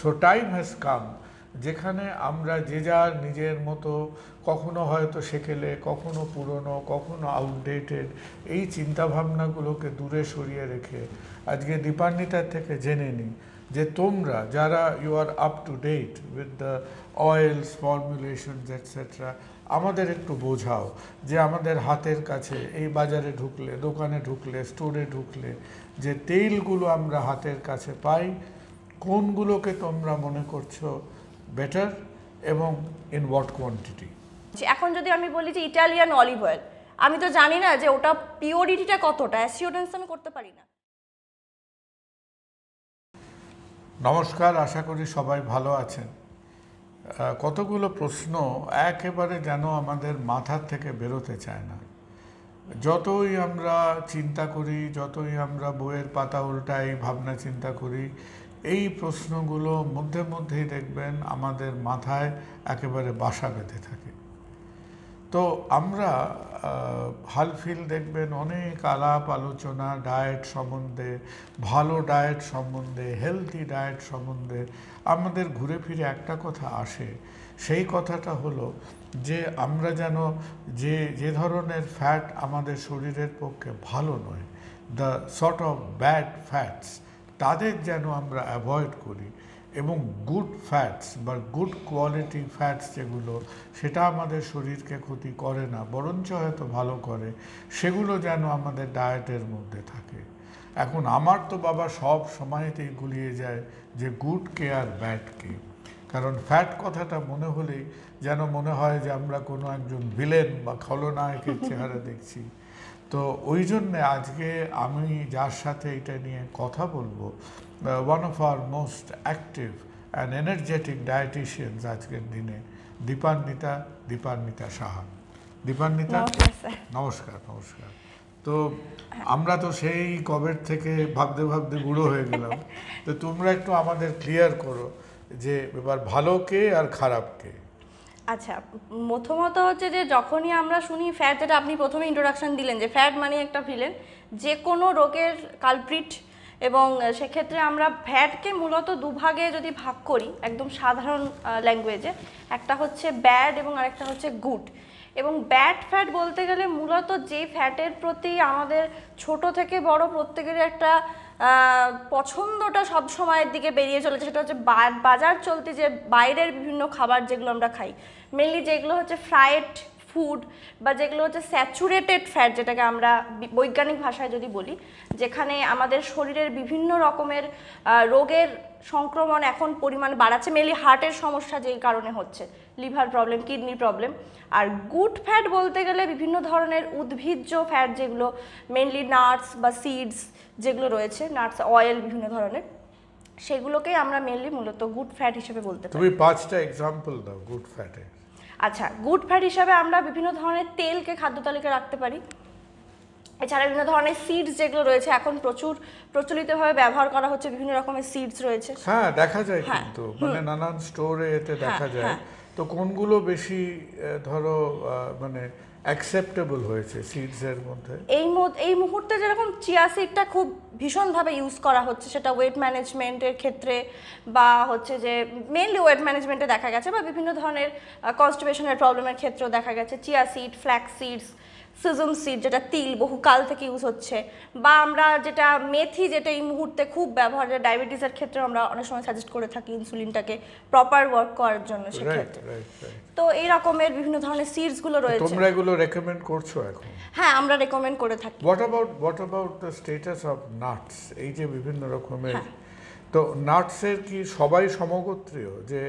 So time has come যেখানে আমরা যে যার নিজের মতো কখনো হয়তো সেকেলে কখনো পুরনো কখনো আউটডেটেড এই চিন্তাভাবনাগুলোকে দূরে সরিয়ে রেখে আজকে দীপান্বিতার থেকে জেনে নিই যে তোমরা যারা you are up to date with the oils formulations etcetera আমাদের একটু বোঝাও যে আমাদের হাতের কাছে এই বাজারে ঢুকলে দোকানে ঢুকলে স্টোরে ঢুকলে যে তেলগুলো আমরা হাতের কাছে পাই কোনগুলোকে তোমরা মনে করছো বেটার এবং ইন হোয়াট কোয়ান্টিটি এখন যদি আমি বলি যে ইটালিয়ান অলিভ অয়েল আমি তো জানি না যে ওটা পিওরিটিটা কতটা অ্যাসিওরেন্স আমি করতে পারি না নমস্কার আশা করি সবাই ভালো আছেন কতগুলো প্রশ্ন একেবারে যেন আমাদের মাথার থেকে বেরোতে চায় না যতই আমরা চিন্তা করি যতই আমরা বইয়ের পাতা উল্টাই ভাবনা চিন্তা করি এই প্রশ্নগুলো মধ্যে মধ্যেই দেখবেন আমাদের মাথায় একেবারে বাসা বেঁধে থাকে তো আমরা হালফিল দেখবেন অনেক আলাপ আলোচনা ডায়েট সম্বন্ধে ভালো ডায়েট সম্বন্ধে হেলদি ডায়েট সম্বন্ধে আমাদের ঘুরে ফিরে একটা কথা আসে সেই কথাটা হলো যে আমরা যেন যে যে ধরনের ফ্যাট আমাদের শরীরের পক্ষে ভালো নয় the sort of bad fats তাদের যেন আমরা অ্যাভয়েড করি এবং গুড ফ্যাটস বা গুড কোয়ালিটি ফ্যাটস যেগুলো সেটা আমাদের শরীরকে ক্ষতি করে না বরঞ্চ হয়তো ভালো করে সেগুলো যেন আমাদের ডায়েটের মধ্যে থাকে এখন আমার তো বাবা সব সময়তেই গুলিয়ে যায় যে গুডকে আর কে কারণ ফ্যাট কথাটা মনে হলেই যেন মনে হয় যে আমরা কোনো একজন ভিলেন বা খলনায়কের চেহারা দেখছি তো ওই জন্যে আজকে আমি যার সাথে এটা নিয়ে কথা বলবো one of our most active and energetic dietitians আজকের দিনে দীপান্বিতা দীপান্বিতা সাহা দীপান্বিতা নমস্কার নমস্কার তো আমরা তো সেই কবের থেকে ভাবতে ভাবতে বুড়ো হয়ে গেলাম তো তোমরা একটু আমাদের ক্লিয়ার করো যে এবার ভালো কে আর খারাপ কে আচ্ছা প্রথমত হচ্ছে যে যখনই আমরা শুনি ফ্যাট যেটা আপনি প্রথমে ইন্ট্রোডাকশন দিলেন যে ফ্যাট মানে একটা ভিলেন যে কোনো রোগের কালপ্রিট এবং সেক্ষেত্রে আমরা ফ্যাটকে মূলত দুভাগে যদি ভাগ করি একদম সাধারণ ল্যাঙ্গুয়েজে একটা হচ্ছে ব্যাড এবং আরেকটা হচ্ছে গুড এবং ব্যাড ফ্যাট বলতে গেলে মূলত যে ফ্যাটের প্রতি আমাদের ছোট থেকে বড় প্রত্যেকেরই একটা পছন্দটা সব সময়ের দিকে বেরিয়ে চলেছে সেটা হচ্ছে বাজার চলতে যে বাইরের বিভিন্ন খাবার যেগুলো আমরা খাই মেনলি যেগুলো হচ্ছে ফ্রায়েড ফুড বা যেগুলো হচ্ছে স্যাচুরেটেড ফ্যাট যেটাকে আমরা বৈজ্ঞানিক ভাষায় যদি বলি যেখানে আমাদের শরীরের বিভিন্ন রকমের রোগের সংক্রমণ এখন পরিমাণ বাড়াচ্ছে মেনলি হার্টের সমস্যা যেই কারণে হচ্ছে লিভার প্রবলেম কিডনি প্রবলেম আর গুড ফ্যাট বলতে গেলে বিভিন্ন ধরনের উদ্ভিজ্জ ফ্যাট যেগুলো মেনলি নাটস বা সিডস যেগুলো রয়েছে নাটস অয়েল বিভিন্ন ধরনের সেগুলোকেই আমরা মেনলি মূলত গুড ফ্যাট হিসেবে বলতে পারি তুমি পাঁচটা এক্সাম্পল দাও গুড ফ্যাটে আচ্ছা গুড ফ্যাট হিসাবে আমরা বিভিন্ন ধরনের তেলকে খাদ্য তালিকায় রাখতে পারি এছাড়া বিভিন্ন ধরনের সিডস যেগুলো রয়েছে এখন প্রচুর প্রচলিতভাবে ব্যবহার করা হচ্ছে বিভিন্ন রকমের সিডস রয়েছে হ্যাঁ দেখা যায় হ্যাঁ। কিন্তু মানে নানান স্টোরে এতে হ্যাঁ, দেখা যায় হ্যাঁ। তো কোনগুলো বেশি ধরো মানে অ্যাকসেপ্টেবল হয়েছে সিডসের মধ্যে এই এই মুহূর্তে যেরকম চিয়া সিডটা খুব ভীষণভাবে ইউজ করা হচ্ছে সেটা ওয়েট ম্যানেজমেন্টের ক্ষেত্রে বা হচ্ছে যে মেনলি ওয়েট ম্যানেজমেন্টে দেখা গেছে বা বিভিন্ন ধরনের কনস্টিপেশনের প্রবলেমের ক্ষেত্রেও দেখা গেছে chia seed flax seeds sesame seed যেটা তিল বহুকাল থেকে ইউজ হচ্ছে বা আমরা যেটা মেথি যেটা এই মুহূর্তে খুব ব্যবহার ডায়াবেটিসের ক্ষেত্রে আমরা অনেক সময় সাজেস্ট করে থাকি ইনসুলিনটাকে প্রপার ওয়ার্ক করার জন্য সেক্ষেত্রে তো এই রকমের বিভিন্ন ধরনের সিডস গুলো রয়েছে তোমরা এগুলো রেকমেন্ড করছো এখন হ্যাঁ আমরা রেকমেন্ড করে থাকি what about what about the status of nuts এই যে বিভিন্ন রকমের হ্যাঁ। তো নাটসের কি সবাই সমগোত্রীয় যে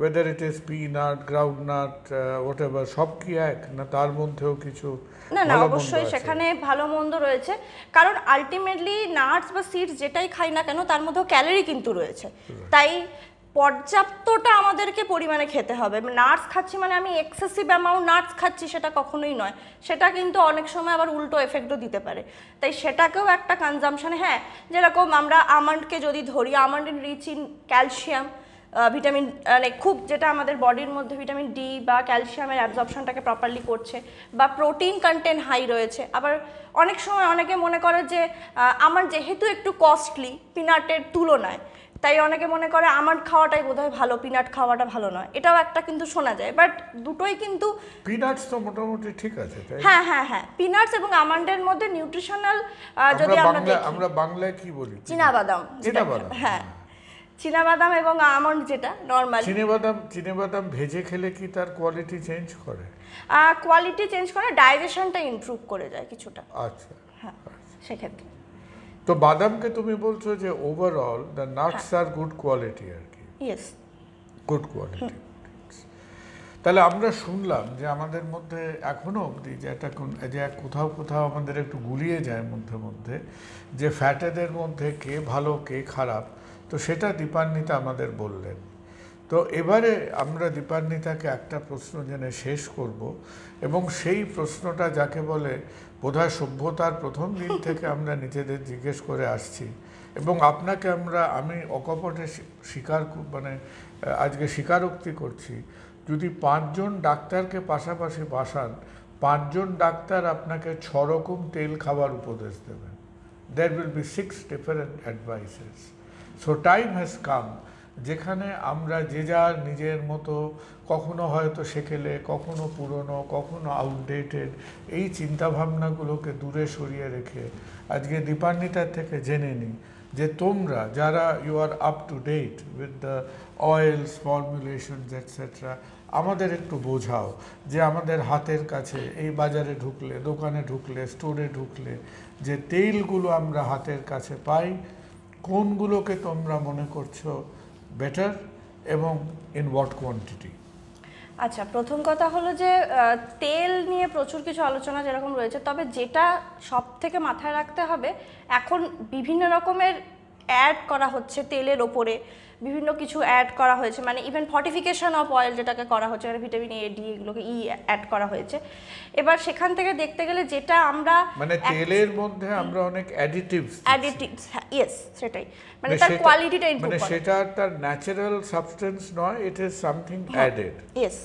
whether it is nut groundnut whatever সব কি এক না তার মধ্যেও কিছু না না অবশ্যই সেখানে ভালো মন্দ রয়েছে কারণ আলটিমেটলি নাটস বা সিডস যেটাই খাই না কেন তার মধ্যেও ক্যালোরি কিন্তু রয়েছে তাই পর্যাপ্তটা আমাদেরকে পরিমাণে খেতে হবে নাটস খাচ্ছি মানে আমি এক্সেসিভ অ্যামাউন্ট নাটস খাচ্ছি সেটা কখনোই নয় সেটা কিন্তু অনেক সময় আবার উল্টো এফেক্টও দিতে পারে তাই সেটাকেও একটা কনজামশন হ্যাঁ যেরকম আমরা আমন্ডকে যদি ধরি almond rich in calcium vitamin মানে খুব যেটা আমাদের বডির মধ্যে ভিটামিন ডি বা ক্যালসিয়ামের অ্যাবজর্পশনটাকে প্রপারলি করছে বা প্রোটিন কন্টেন্ট হাই রয়েছে আবার অনেক সময় অনেকে মনে করে যে আমার যেহেতু একটু কস্টলি পিনাটের তুলনায় তাই অনেকে মনে করে আমার খাওয়াটাই বোধহয় ভালো পিনাট খাওয়াটা ভালো নয় এটাও একটা কিন্তু শোনা যায় বাট দুটোই কিন্তু পিনাটস তো মোটামুটি ঠিক আছে হ্যাঁ হ্যাঁ হ্যাঁ পিনাটস এবং আমন্ডের মধ্যে নিউট্রিশনাল যদি আমরা আমরা বাংলায় কি বলি চীনাবাদাম চীনাবাদাম হ্যাঁ, হ্যাঁ। চিনাবাদাম এবং আমন্ড যেটা নরমাল বাদাম চিনাবাদাম ভেজে খেলে কি তার কোয়ালিটি চেঞ্জ করে কোয়ালিটি চেঞ্জ করে ডাইজেশনটা ইমপ্রুভ করে যায় কিছুটা আচ্ছা হ্যাঁ সেক্ষেত্রে তো বাদামকে তুমি বলছো যে overall the nuts are good quality আর কি ইয়েস গুড কোয়ালিটি তাহলে আমরা শুনলাম যে আমাদের মধ্যে এখনও অবধি যে একটা যে কোথাও কোথাও আমাদের একটু গুলিয়ে যায় মধ্যে মধ্যে যে ফ্যাটেদের মধ্যে কে ভালো কে খারাপ তো সেটা দীপান্বিতা আমাদের বললেন তো এবারে আমরা দীপান্বিতাকে একটা প্রশ্ন জেনে শেষ করব এবং সেই প্রশ্নটা যাকে বলে বোধহয় সভ্যতার প্রথম দিন থেকে আমরা নিজেদের জিজ্ঞেস করে আসছি এবং আপনাকে আমরা আমি অকপটে স্বীকার মানে আজকে স্বীকারোক্তি করছি যদি পাঁচজন ডাক্তারকে পাশাপাশি বাসান পাঁচজন ডাক্তার আপনাকে ছরকম তেল খাওয়ার উপদেশ দেবেন there will be six different advices so time has come যেখানে আমরা যে যার নিজের মতো কখনো হয়তো সেকেলে কখনো পুরনো কখনো আউটডেটেড এই চিন্তাভাবনাগুলোকে দূরে সরিয়ে রেখে আজকে দীপান্বিতার থেকে জেনে নিই যে তোমরা যারা you are up to date with the oils formulations etcetera আমাদের একটু বোঝাও যে আমাদের হাতের কাছে এই বাজারে ঢুকলে দোকানে ঢুকলে স্টোরে ঢুকলে যে তেলগুলো আমরা হাতের কাছে পাই কোনগুলোকে তোমরা মনে করছো বেটার এবং ইন হোয়াট কোয়ান্টিটি আচ্ছা প্রথম কথা হলো যে তেল নিয়ে প্রচুর কিছু আলোচনা যেরকম রয়েছে তবে যেটা সব থেকে মাথায় রাখতে হবে এখন বিভিন্ন রকমের অ্যাড করা হচ্ছে তেলের ওপরে বিভিন্ন কিছু অ্যাড করা হয়েছে মানে ইভেন ফর্টিফিকেশান অফ অয়েল যেটাকে করা হচ্ছে মানে ভিটামিন এ ডি এগুলোকে ই e অ্যাড করা হয়েছে এবার সেখান থেকে দেখতে গেলে যেটা আমরা মানে তেলের মধ্যে আমরা অনেক অ্যাডিটিভস অ্যাডিটিভস ইয়েস সেটাই মানে, মানে তার কোয়ালিটিটা ইমপ্রুভ মানে সেটা তার ন্যাচারাল সাবস্টেন্স নয় it is something added yes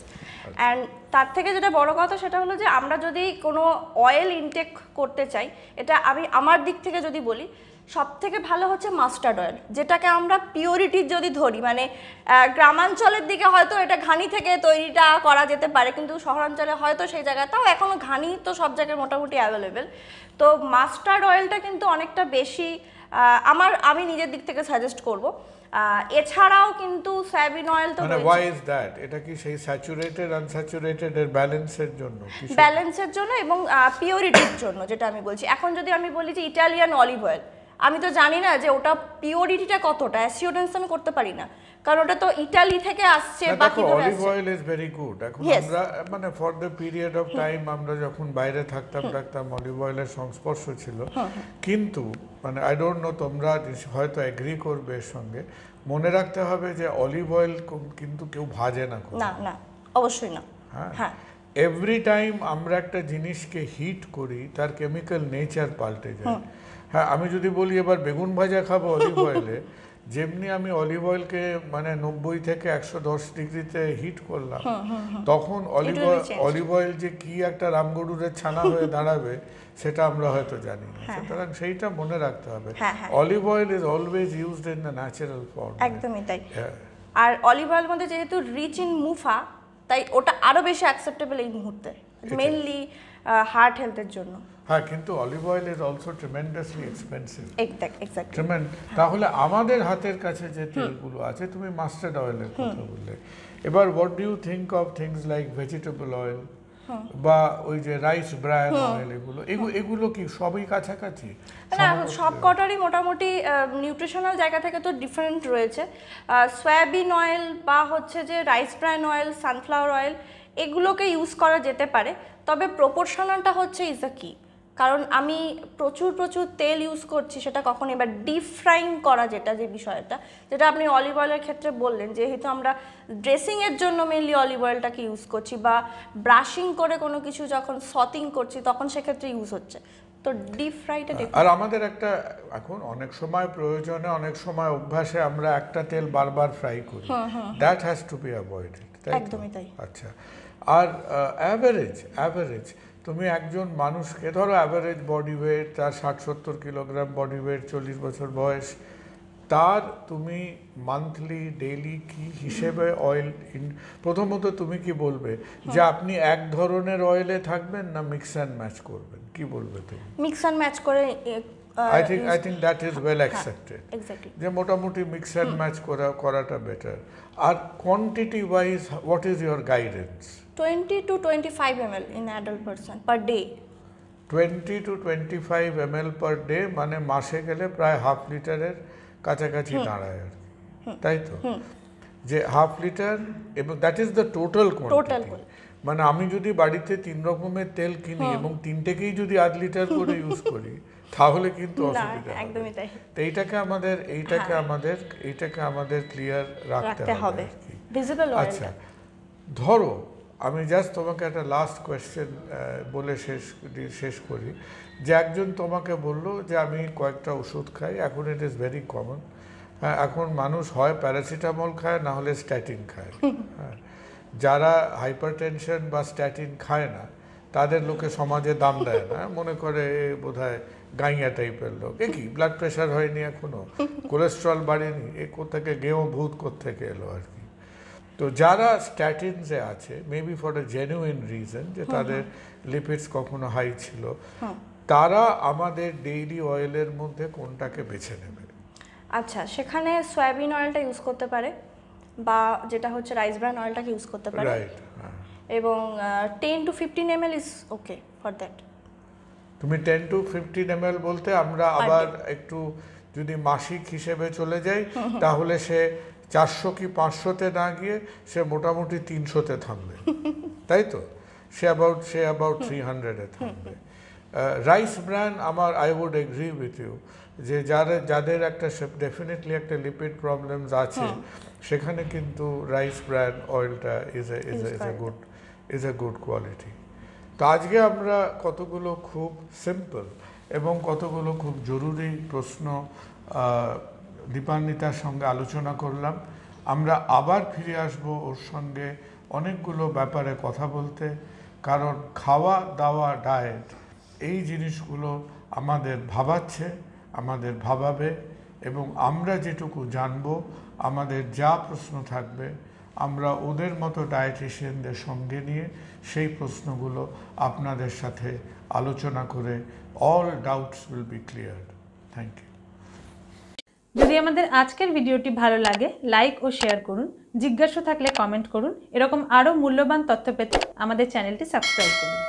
and তার থেকে যেটা বড় কথা সেটা হলো যে আমরা যদি কোনো অয়েল ইনটেক করতে চাই এটা আমি আমার দিক থেকে যদি বলি সব থেকে ভালো হচ্ছে মাস্টার্ড অয়েল যেটাকে আমরা পিওরিটির যদি ধরি মানে গ্রামাঞ্চলের দিকে হয়তো এটা ঘানি থেকে তৈরিটা করা যেতে পারে কিন্তু শহরাঞ্চলে হয়তো সেই জায়গায় তাও এখনও ঘানি তো সব জায়গায় মোটামুটি অ্যাভেলেবেল তো মাস্টার্ড অয়েলটা কিন্তু অনেকটা বেশি আমার আমি নিজের দিক থেকে সাজেস্ট করব এছাড়াও কিন্তু সয়াবিন অয়েল তো মানে ওয়াই ইজ দ্যাট এটা কি সেই স্যাচুরেটেড আনস্যাচুরেটেড এর ব্যালেন্সের জন্য ব্যালেন্সের জন্য এবং পিওরিটির জন্য যেটা আমি বলছি এখন যদি আমি বলি যে ইটালিয়ান অলিভ অয়েল আমি তো জানি না যে ওটা পিওরিটিটা কতটা অ্যাসিওরেন্স আমি করতে পারি না কারণ ওটা তো ইটালি থেকে আসছে বাকি তো olive oil is very good এখন আমরা মানে for the period of time আমরা যখন বাইরে থাকতাম থাকতাম অলিভ অয়েলের সংস্পর্শ ছিল কিন্তু মানে আই ডোন্ট নো তোমরা হয়তো এগ্রি করবে এর সঙ্গে মনে রাখতে হবে যে অলিভ অয়েল কিন্তু কেউ ভাজে না না না অবশ্যই না হ্যাঁ এভরি হ্যাঁ। টাইম আমরা একটা জিনিসকে হিট করি তার কেমিক্যাল নেচার পাল্টে যায় হ্যাঁ আমি যদি বলি এবার বেগুন ভাজা খাবো অলিভ অয়েলে যেমনি আমি অলিভ অয়েলকে মানে নব্বই থেকে একশো দশ ডিগ্রিতে হিট করলাম হ্যাঁ, হ্যাঁ, হ্যাঁ। তখন অলিভ অলিভ অয়েল যে কি একটা রামগরুরের ছানা হয়ে দাঁড়াবে সেটা আমরা হয়তো জানি না সুতরাং সেইটা মনে রাখতে হবে olive oil is always used in the natural form একদমই তাই আর অলিভ অয়েল মধ্যে যেহেতু রিচ ইন মুফা তাই ওটা আরও বেশি অ্যাকসেপ্টেবল এই মুহূর্তে মেনলি হার্ট হেলথের জন্য হ্যাঁ কিন্তু olive oil is also tremendously expensive ট্রিমেন্ড তাহলে আমাদের হাতের কাছে যে তেলগুলো আছে তুমি মাস্টার্ড অয়েলের কথা বললে এবার what do you think of things like vegetable oil বা ওই যে রাইস ব্রায়ান অয়েল এগুলো এগুলো কি সবই কাছাকাছি না সব কটারই মোটামুটি নিউট্রিশনাল জায়গা থেকে তো ডিফারেন্ট রয়েছে সয়াবিন অয়েল বা হচ্ছে যে rice bran oil sunflower oil এগুলোকে ইউজ করা যেতে পারে তবে প্রপোর্শনালটা হচ্ছে ইজ দ্য কি কারণ আমি প্রচুর প্রচুর তেল ইউজ করছি সেটা কখন এবার ডিপ ফ্রাইং করা যেটা যে বিষয়টা যেটা আপনি অলিভ অয়েলের ক্ষেত্রে বললেন যেহেতু আমরা ড্রেসিংয়ের জন্য মেনলি অলিভ অয়েলটাকে ইউজ করছি বা ব্রাশিং করে কোনো কিছু যখন সতিং করছি তখন সেক্ষেত্রে ইউজ হচ্ছে তো ডিপ ফ্রাইটা আর আমাদের একটা এখন অনেক সময় প্রয়োজনে অনেক সময় অভ্যাসে আমরা একটা তেল বারবার ফ্রাই করি that has to be avoided একদমই তাই আচ্ছা আর অ্যাভারেজ অ্যাভারেজ তুমি একজন মানুষকে ধরো অ্যাভারেজ বডি ওয়েট তার ষাট সত্তর কিলোগ্রাম বডি ওয়েট চল্লিশ বছর বয়স তার তুমি মান্থলি ডেইলি কি হিসেবে অয়েল প্রথমত তুমি কি বলবে যে আপনি এক ধরনের অয়েলে থাকবেন না মিক্স অ্যান্ড ম্যাচ করবেন কি বলবে তুমি মিক্স অ্যান্ড ম্যাচ করে I think I think that is well accepted যে মোটামুটি মিক্স অ্যান্ড ম্যাচ করা করাটা বেটার আর quantity wise what is your guidance 20 to 25 ml in adult person per day 20 to 25 ml per day মানে মাসে গেলে প্রায় হাফ লিটারের কাছাকাছি দাঁড়ায় আর তাই তো যে হাফ লিটার এবং that is the total total মানে আমি যদি বাড়িতে তিন রকমের তেল কিনি এবং তিনটেকেই যদি আধ লিটার করে ইউজ করি তাহলে কিন্তু অসুবিধা একদমই তাই তো এইটাকে আমাদের এইটাকে হ্যাঁ। আমাদের এইটাকে আমাদের ক্লিয়ার রাখতে হবে আচ্ছা ধরো আমি জাস্ট তোমাকে একটা লাস্ট কোয়েশ্চেন বলে শেষ শেষ করি যে একজন তোমাকে বলল যে আমি কয়েকটা ওষুধ খাই এখন ইট ইজ ভেরি কমন এখন মানুষ হয় প্যারাসিটামল খায় না হলে স্ট্যাটিন খায় হ্যাঁ, যারা হাইপার টেনশন বা স্ট্যাটিন খায় না তাদের লোকে সমাজে দাম দেয় না হ্যাঁ, মনে করে বোধ হয় গাইয়া টাইপের লোক এ কি ব্লাড প্রেশার হয়নি এখনো কোলেস্ট্রল বাড়েনি এ কোথেকে গেঁয়ো ভূত কোথেকে এলো আর কি তো যারা স্ট্যাটিনসে আছে maybe for a genuine reason যে তাদের লিপিডস কখনো হাই ছিল তারা আমাদের ডেইলি অয়েলের মধ্যে কোনটাকে বেছে নেবে আচ্ছা সেখানে সয়াবিন অয়েলটা ইউজ করতে পারে বা যেটা হচ্ছে রাইস ব্র্যান অয়েলটাকে ইউজ করতে পারে রাইট হ্যাঁ। এবং ten to fifteen M L is okay for that তুমি টেন টু ফিফটিন এম বলতে আমরা আবার একটু যদি মাসিক হিসেবে চলে যাই তাহলে সে চারশো কি পাঁচশোতে না গিয়ে সে মোটামুটি তিনশোতে থামবে তাই তো সে অ্যাবাউট সে অ্যাবাউট থ্রি হান্ড্রেডে থামবে রাইস ব্র্যান্ড আমার I would agree with you যে যারা যাদের একটা ডেফিনেটলি একটা লিপিড প্রবলেমস আছে সেখানে কিন্তু রাইস ব্র্যান অয়েলটা is a is is a good is a good quality তো আজকে আমরা কতগুলো খুব সিম্পল এবং কতগুলো খুব জরুরি প্রশ্ন দীপান্বিতার সঙ্গে আলোচনা করলাম আমরা আবার ফিরে আসব ওর সঙ্গে অনেকগুলো ব্যাপারে কথা বলতে কারণ খাওয়া দাওয়া ডায়েট এই জিনিসগুলো আমাদের ভাবাচ্ছে আমাদের ভাবাবে এবং আমরা যেটুকু জানব আমাদের যা প্রশ্ন থাকবে আমরা ওদের মতো ডায়েটিশিয়ানদের সঙ্গে নিয়ে সেই প্রশ্নগুলো আপনাদের সাথে আলোচনা করে all doubts will be clear thank you যদি আমাদের আজকের ভিডিওটি ভালো লাগে লাইক ও শেয়ার করুন জিজ্ঞাসা থাকলে কমেন্ট করুন এরকম আরও মূল্যবান তথ্য পেতে আমাদের চ্যানেলটি সাবস্ক্রাইব করুন